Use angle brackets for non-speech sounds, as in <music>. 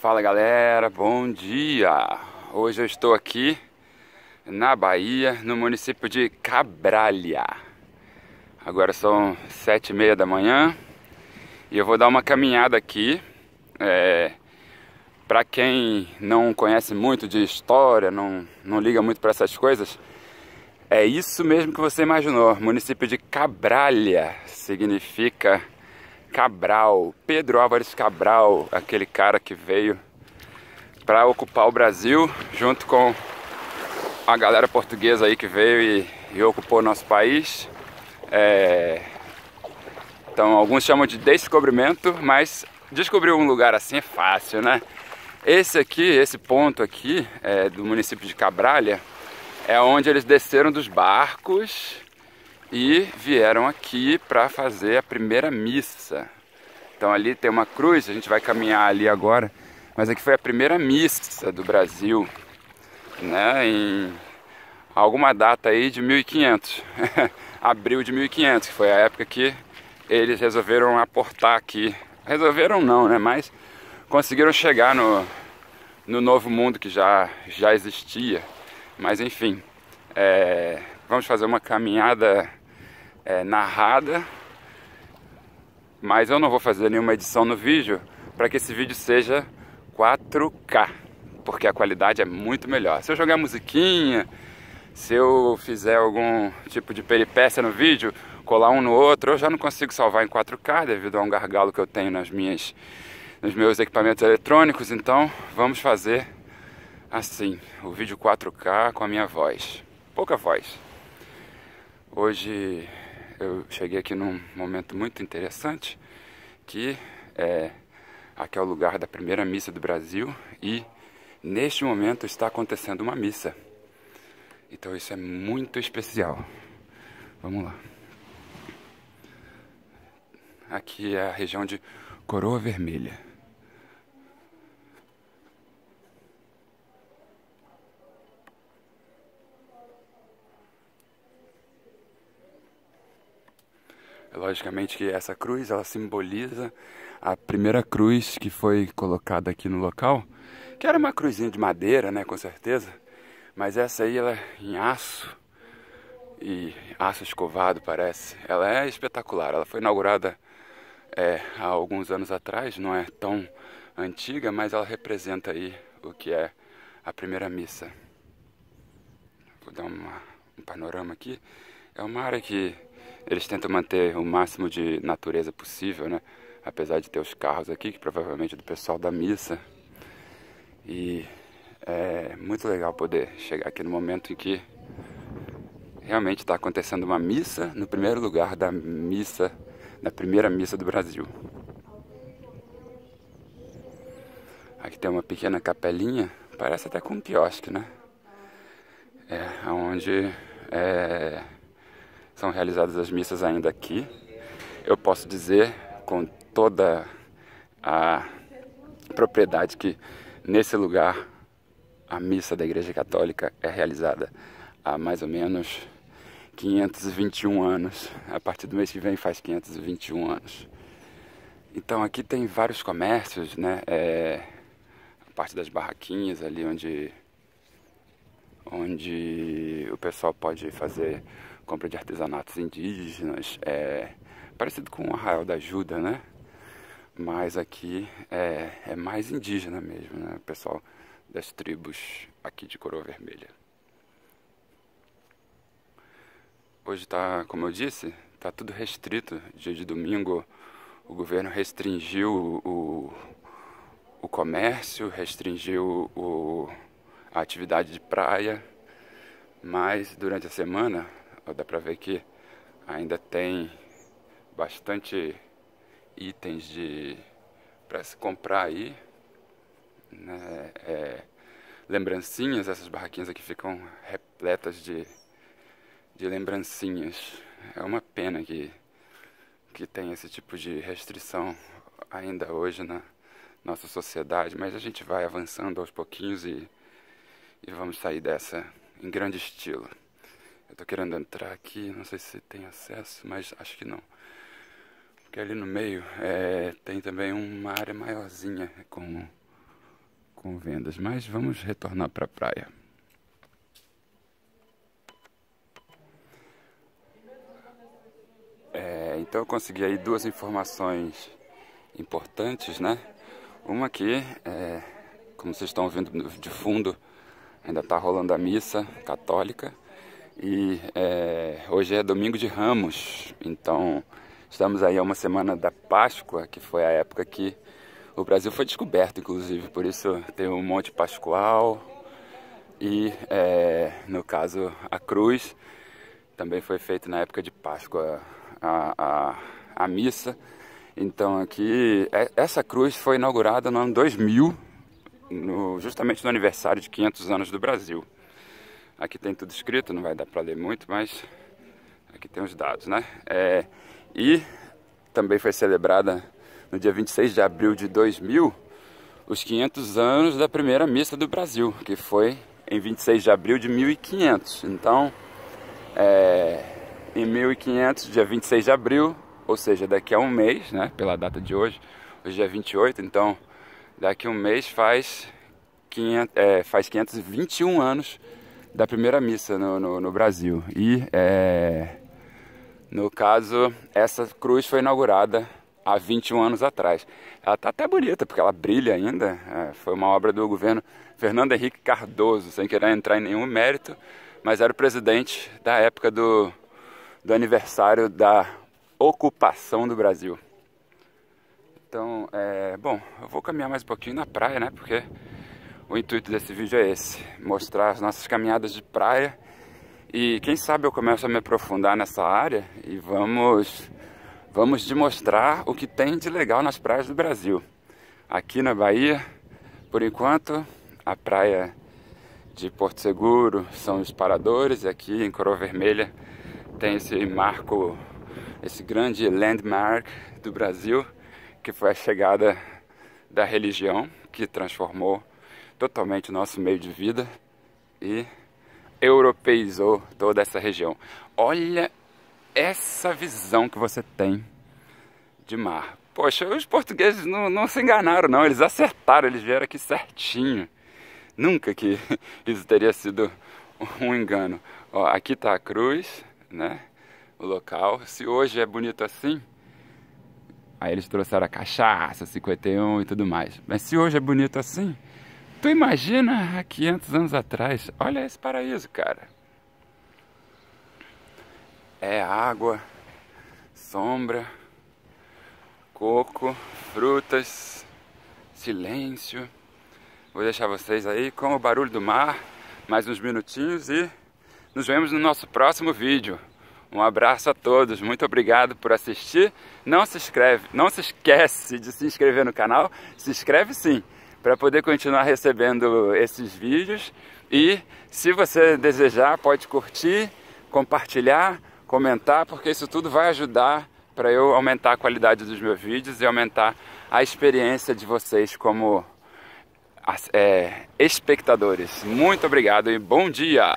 Fala galera, bom dia! Hoje eu estou aqui na Bahia, no município de Cabralha. Agora são sete e meia da manhã e eu vou dar uma caminhada aqui. É, para quem não conhece muito de história, não, não liga muito para essas coisas, é isso mesmo que você imaginou. Município de Cabralha significa Cabral, Pedro Álvares Cabral, aquele cara que veio para ocupar o Brasil junto com a galera portuguesa aí que veio e, e ocupou nosso país. É... Então alguns chamam de descobrimento, mas descobrir um lugar assim é fácil, né? Esse aqui, esse ponto aqui é, do município de Cabralha, é onde eles desceram dos barcos e vieram aqui para fazer a primeira missa. Então ali tem uma cruz, a gente vai caminhar ali agora, mas aqui foi a primeira missa do Brasil, né, em alguma data aí de 1500, <laughs> abril de 1500, que foi a época que eles resolveram aportar aqui. Resolveram não, né, mas conseguiram chegar no, no novo mundo que já, já existia. Mas enfim, é, vamos fazer uma caminhada é, narrada, mas eu não vou fazer nenhuma edição no vídeo para que esse vídeo seja 4K, porque a qualidade é muito melhor. Se eu jogar musiquinha, se eu fizer algum tipo de peripécia no vídeo, colar um no outro, eu já não consigo salvar em 4K devido a um gargalo que eu tenho nas minhas, nos meus equipamentos eletrônicos. Então vamos fazer assim, o vídeo 4K com a minha voz, pouca voz. Hoje eu cheguei aqui num momento muito interessante, que é, aqui é o lugar da primeira missa do Brasil e neste momento está acontecendo uma missa. Então isso é muito especial. Vamos lá. Aqui é a região de Coroa Vermelha. Logicamente que essa cruz, ela simboliza a primeira cruz que foi colocada aqui no local, que era uma cruzinha de madeira, né, com certeza, mas essa aí ela é em aço e aço escovado, parece. Ela é espetacular. Ela foi inaugurada é, há alguns anos atrás, não é tão antiga, mas ela representa aí o que é a primeira missa. Vou dar uma, um panorama aqui. É uma área que eles tentam manter o máximo de natureza possível, né? Apesar de ter os carros aqui, que provavelmente é do pessoal da missa. E é muito legal poder chegar aqui no momento em que realmente está acontecendo uma missa no primeiro lugar da missa, da primeira missa do Brasil. Aqui tem uma pequena capelinha, parece até com um quiosque, né? É, onde é, são realizadas as missas ainda aqui. Eu posso dizer com toda a propriedade que nesse lugar a missa da Igreja Católica é realizada há mais ou menos 521 anos. A partir do mês que vem faz 521 anos. Então aqui tem vários comércios, né? É, a parte das barraquinhas ali onde onde o pessoal pode fazer compra de artesanatos indígenas, é parecido com o Arraial da Ajuda, né? Mas aqui é, é mais indígena mesmo, né? O pessoal das tribos aqui de Coroa Vermelha. Hoje está, como eu disse, está tudo restrito. Dia de domingo o governo restringiu o, o comércio, restringiu o, a atividade de praia, mas durante a semana Dá pra ver que ainda tem bastante itens de para se comprar aí. Né? É, lembrancinhas, essas barraquinhas aqui ficam repletas de, de lembrancinhas. É uma pena que, que tem esse tipo de restrição ainda hoje na nossa sociedade, mas a gente vai avançando aos pouquinhos e, e vamos sair dessa em grande estilo. Eu tô querendo entrar aqui, não sei se tem acesso, mas acho que não. Porque ali no meio é, tem também uma área maiorzinha é, com, com vendas. Mas vamos retornar para a praia. É, então eu consegui aí duas informações importantes, né? Uma que, é, como vocês estão ouvindo de fundo, ainda está rolando a missa católica. E é, hoje é domingo de Ramos, então estamos aí a uma semana da Páscoa, que foi a época que o Brasil foi descoberto, inclusive, por isso tem o Monte Pascoal e, é, no caso, a cruz também foi feita na época de Páscoa a, a, a missa. Então aqui, é, essa cruz foi inaugurada no ano 2000, no, justamente no aniversário de 500 anos do Brasil. Aqui tem tudo escrito, não vai dar para ler muito, mas aqui tem os dados, né? É, e também foi celebrada no dia 26 de abril de 2000 os 500 anos da primeira missa do Brasil, que foi em 26 de abril de 1500. Então, é, em 1500, dia 26 de abril, ou seja, daqui a um mês, né, pela data de hoje, hoje é 28, então daqui a um mês faz, 500, é, faz 521 anos da primeira missa no, no, no Brasil. E, é, no caso, essa cruz foi inaugurada há 21 anos atrás. Ela está até bonita, porque ela brilha ainda. É, foi uma obra do governo Fernando Henrique Cardoso, sem querer entrar em nenhum mérito, mas era o presidente da época do, do aniversário da ocupação do Brasil. Então, é, bom, eu vou caminhar mais um pouquinho na praia, né? Porque o intuito desse vídeo é esse, mostrar as nossas caminhadas de praia e quem sabe eu começo a me aprofundar nessa área e vamos vamos demonstrar o que tem de legal nas praias do Brasil. Aqui na Bahia, por enquanto, a praia de Porto Seguro são os paradores, e aqui em Coroa Vermelha tem esse marco, esse grande landmark do Brasil, que foi a chegada da religião, que transformou totalmente o nosso meio de vida e europeizou toda essa região. Olha essa visão que você tem de mar. Poxa, os portugueses não, não se enganaram não, eles acertaram, eles vieram aqui certinho. Nunca que <laughs> isso teria sido um engano. Ó, aqui está a cruz, né? O local. Se hoje é bonito assim, aí eles trouxeram a cachaça, 51 e tudo mais. Mas se hoje é bonito assim, Tu imagina há 500 anos atrás, olha esse paraíso, cara. É água, sombra, coco, frutas, silêncio. Vou deixar vocês aí com o barulho do mar, mais uns minutinhos e nos vemos no nosso próximo vídeo. Um abraço a todos, muito obrigado por assistir. Não se inscreve, não se esquece de se inscrever no canal. Se inscreve sim para poder continuar recebendo esses vídeos. E se você desejar, pode curtir, compartilhar, comentar, porque isso tudo vai ajudar para eu aumentar a qualidade dos meus vídeos e aumentar a experiência de vocês como é, espectadores. Muito obrigado e bom dia!